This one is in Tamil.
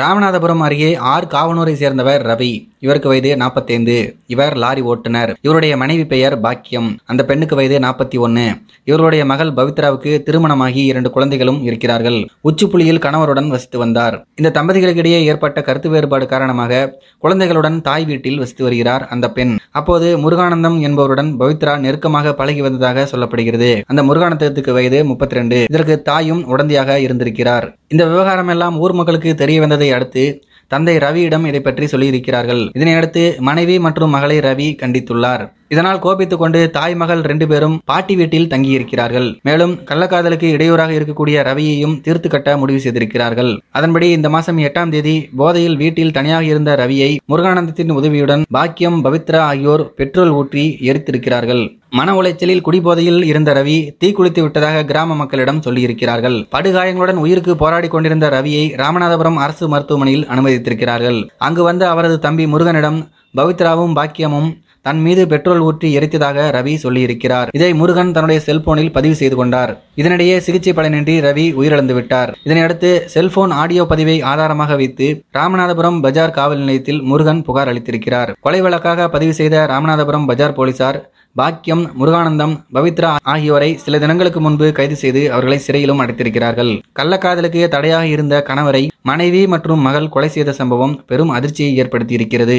ராமநாதபுரம் அருகே ஆர் காவனூரை சேர்ந்தவர் ரவி இவருக்கு வயது நாற்பத்தைந்து இவர் லாரி ஓட்டுநர் இவருடைய மனைவி பெயர் பாக்கியம் அந்த பெண்ணுக்கு வயது நாற்பத்தி ஒன்று இவருடைய மகள் பவித்ராவுக்கு திருமணமாகி இரண்டு குழந்தைகளும் இருக்கிறார்கள் உச்சிப்புலியில் கணவருடன் வசித்து வந்தார் இந்த தம்பதிகளுக்கிடையே ஏற்பட்ட கருத்து வேறுபாடு காரணமாக குழந்தைகளுடன் தாய் வீட்டில் வசித்து வருகிறார் அந்த பெண் அப்போது முருகானந்தம் என்பவருடன் பவித்ரா நெருக்கமாக பழகி வந்ததாக சொல்லப்படுகிறது அந்த முருகானந்தத்துக்கு வயது முப்பத்தி ரெண்டு இதற்கு தாயும் உடந்தையாக இருந்திருக்கிறார் இந்த விவகாரம் எல்லாம் ஊர் மக்களுக்கு தெரிய வந்ததை அடுத்து தந்தை ரவியிடம் இதை பற்றி சொல்லியிருக்கிறார்கள் இதனையடுத்து மனைவி மற்றும் மகளை ரவி கண்டித்துள்ளார் இதனால் கோபித்துக் கொண்டு தாய் மகள் ரெண்டு பேரும் பாட்டி வீட்டில் தங்கியிருக்கிறார்கள் மேலும் கள்ளக்காதலுக்கு இடையூறாக இருக்கக்கூடிய ரவியையும் தீர்த்து கட்ட முடிவு செய்திருக்கிறார்கள் அதன்படி இந்த மாசம் எட்டாம் தேதி போதையில் வீட்டில் தனியாக இருந்த ரவியை முருகானந்தத்தின் உதவியுடன் பாக்கியம் பவித்ரா ஆகியோர் பெட்ரோல் ஊற்றி எரித்திருக்கிறார்கள் மன உளைச்சலில் குடிபோதையில் இருந்த ரவி தீக்குளித்து விட்டதாக கிராம மக்களிடம் சொல்லியிருக்கிறார்கள் படுகாயங்களுடன் உயிருக்கு போராடி கொண்டிருந்த ரவியை ராமநாதபுரம் அரசு மருத்துவமனையில் அனுமதித்திருக்கிறார்கள் அங்கு வந்த அவரது தம்பி முருகனிடம் பவித்ராவும் பாக்கியமும் தன் மீது பெட்ரோல் ஊற்றி எரித்ததாக ரவி சொல்லியிருக்கிறார் இதை முருகன் தன்னுடைய செல்போனில் பதிவு செய்து கொண்டார் இதனிடையே சிகிச்சை பலனின்றி ரவி உயிரிழந்து விட்டார் இதனையடுத்து செல்போன் ஆடியோ பதிவை ஆதாரமாக வைத்து ராமநாதபுரம் பஜார் காவல் நிலையத்தில் முருகன் புகார் அளித்திருக்கிறார் கொலை வழக்காக பதிவு செய்த ராமநாதபுரம் பஜார் போலீசார் பாக்கியம் முருகானந்தம் பவித்ரா ஆகியோரை சில தினங்களுக்கு முன்பு கைது செய்து அவர்களை சிறையிலும் அடைத்திருக்கிறார்கள் கள்ளக்காதலுக்கு தடையாக இருந்த கணவரை மனைவி மற்றும் மகள் கொலை செய்த சம்பவம் பெரும் அதிர்ச்சியை ஏற்படுத்தியிருக்கிறது